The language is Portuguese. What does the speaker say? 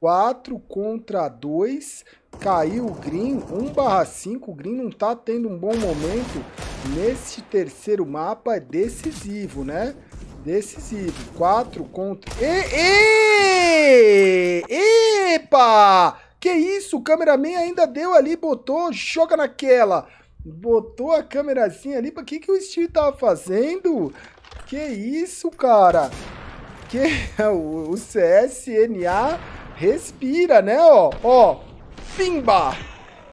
4 contra 2. Caiu o Green, 1 barra 5. O Green não tá tendo um bom momento nesse terceiro mapa. É decisivo, né? Decisivo. 4 contra... E, e, epa! Que isso? O cameraman ainda deu ali, botou, joga naquela. Botou a câmerazinha ali. O que, que o Steve tava fazendo? Que isso, cara? Que o CSNA Respira, né, ó. Ó. Pimba!